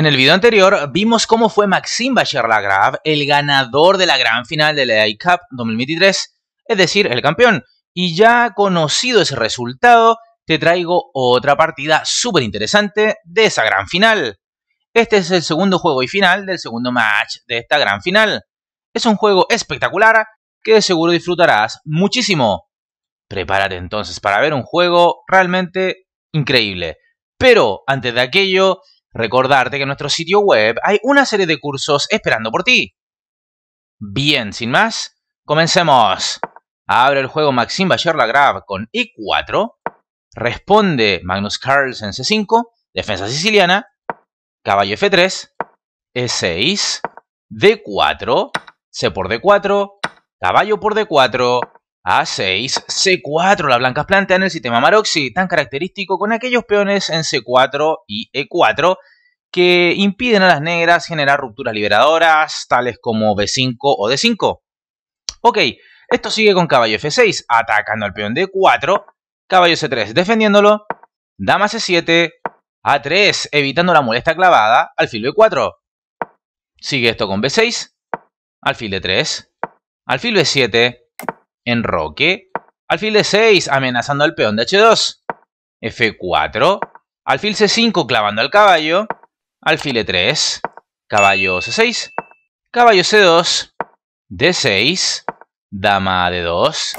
En el video anterior vimos cómo fue Maxime bacher Lagrave el ganador de la gran final de la e ICAP cup 2023, es decir, el campeón. Y ya conocido ese resultado, te traigo otra partida súper interesante de esa gran final. Este es el segundo juego y final del segundo match de esta gran final. Es un juego espectacular que de seguro disfrutarás muchísimo. Prepárate entonces para ver un juego realmente increíble. Pero antes de aquello, Recordarte que en nuestro sitio web hay una serie de cursos esperando por ti. Bien, sin más, comencemos. Abre el juego Maxim Bayer Lagrave con E4. Responde Magnus Carlsen C5, defensa siciliana, caballo F3, E6, D4, C por D4, caballo por D4, a6, C4, las blancas plantean el sistema Maroxi, tan característico con aquellos peones en C4 y E4 que impiden a las negras generar rupturas liberadoras, tales como B5 o D5. Ok, esto sigue con caballo F6, atacando al peón D4, caballo C3 defendiéndolo, dama C7, A3 evitando la molesta clavada, al filo B4. E sigue esto con B6, alfil de 3 alfil B7, enroque. Alfil de 6 amenazando al peón de H2. F4. Alfil C5 clavando al caballo. Alfil E3. Caballo C6. Caballo C2. D6. Dama D2.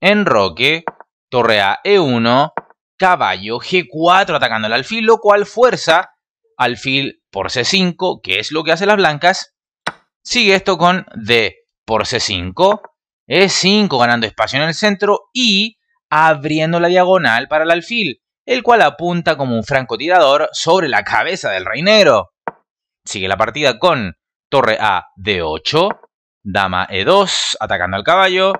Enroque. Torre A E1. Caballo G4 atacando al alfil, lo cual fuerza alfil por C5, que es lo que hacen las blancas. Sigue esto con D por C5, e eh, 5 ganando espacio en el centro y abriendo la diagonal para el alfil, el cual apunta como un francotirador sobre la cabeza del reinero. Sigue la partida con torre A D8, dama E2 atacando al caballo,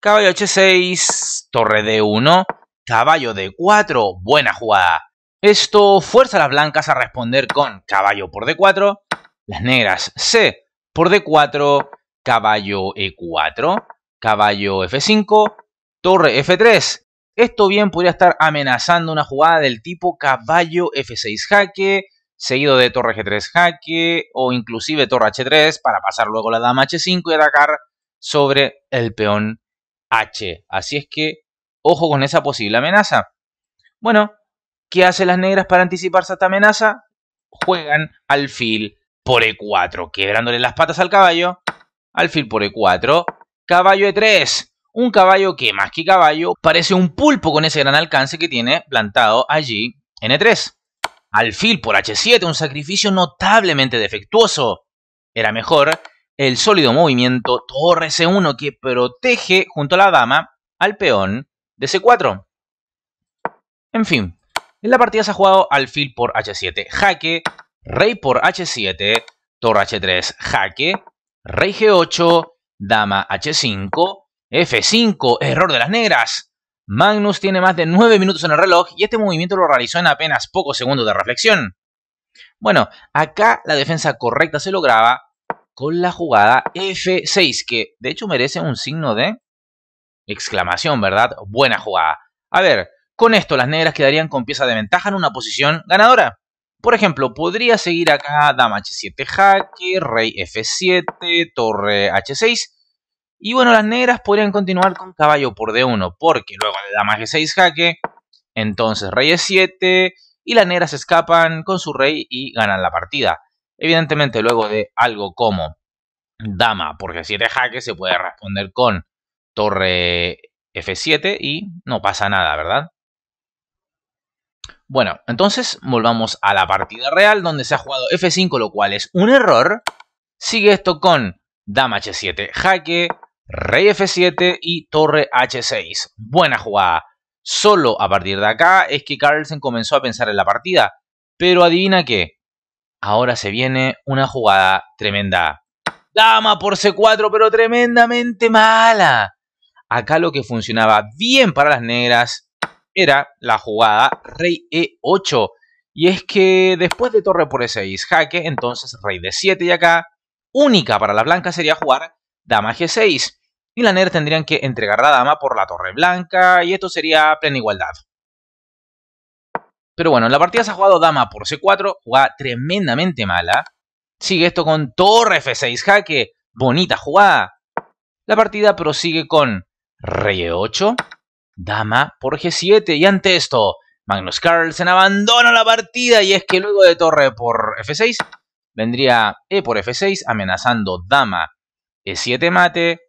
caballo H6, torre D1, caballo D4, buena jugada. Esto fuerza a las blancas a responder con caballo por D4, las negras C por D4, caballo E4, caballo F5, torre F3. Esto bien podría estar amenazando una jugada del tipo caballo F6 jaque, seguido de torre G3 jaque o inclusive torre H3 para pasar luego la dama H5 y atacar sobre el peón H. Así es que ojo con esa posible amenaza. Bueno, ¿qué hacen las negras para anticiparse a esta amenaza? Juegan alfil por E4, quebrándole las patas al caballo, alfil por E4, Caballo E3. Un caballo que, más que caballo, parece un pulpo con ese gran alcance que tiene plantado allí en E3. Alfil por H7, un sacrificio notablemente defectuoso. Era mejor el sólido movimiento torre C1 que protege junto a la dama al peón de C4. En fin, en la partida se ha jugado alfil por H7, jaque, rey por H7, torre H3, jaque, rey G8, dama h5, f5, error de las negras. Magnus tiene más de 9 minutos en el reloj y este movimiento lo realizó en apenas pocos segundos de reflexión. Bueno, acá la defensa correcta se lograba con la jugada F6, que de hecho merece un signo de exclamación, ¿verdad? Buena jugada. A ver, con esto las negras quedarían con pieza de ventaja en una posición ganadora. Por ejemplo, podría seguir acá dama h7 jaque, rey f7, torre h6 y bueno, las negras podrían continuar con caballo por d1, porque luego de dama g6 jaque, entonces rey e7, y las negras escapan con su rey y ganan la partida. Evidentemente luego de algo como dama por g7 jaque se puede responder con torre f7 y no pasa nada, ¿verdad? Bueno, entonces volvamos a la partida real donde se ha jugado f5, lo cual es un error. Sigue esto con dama g 7 jaque, rey F7 y torre H6. Buena jugada. Solo a partir de acá es que Carlsen comenzó a pensar en la partida. Pero adivina qué. Ahora se viene una jugada tremenda. Dama por C4, pero tremendamente mala. Acá lo que funcionaba bien para las negras era la jugada rey E8. Y es que después de torre por E6 jaque, entonces rey D7 y acá, única para la blanca sería jugar dama G6 y la negra tendrían que entregar la dama por la torre blanca y esto sería plena igualdad. Pero bueno, la partida se ha jugado dama por C4, jugada tremendamente mala. Sigue esto con torre F6 jaque, bonita jugada. La partida prosigue con rey E8, dama por G7 y ante esto Magnus Carlsen abandona la partida y es que luego de torre por F6 vendría E por F6 amenazando dama e7 mate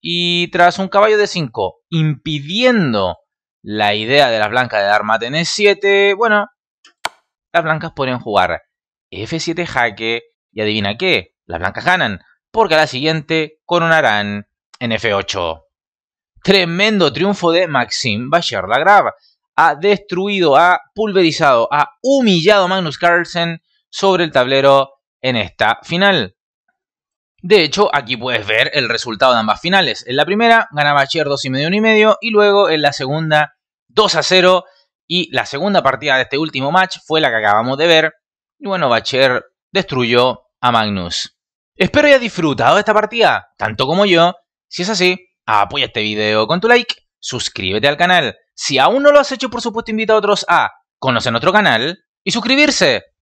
y tras un caballo de 5 impidiendo la idea de las blancas de dar mate en E7, bueno, las blancas pueden jugar F7 jaque y adivina qué, las blancas ganan porque a la siguiente coronarán en F8. Tremendo triunfo de Maxime la Lagrave. Ha destruido, ha pulverizado, ha humillado Magnus Carlsen sobre el tablero en esta final. De hecho, aquí puedes ver el resultado de ambas finales. En la primera ganaba y medio, 1 y medio y luego en la segunda 2 a 0 y la segunda partida de este último match fue la que acabamos de ver y bueno, Bacher destruyó a Magnus. Espero hayas disfrutado de esta partida, tanto como yo. Si es así, apoya este video con tu like, suscríbete al canal. Si aún no lo has hecho, por supuesto invita a otros a conocer nuestro canal y suscribirse.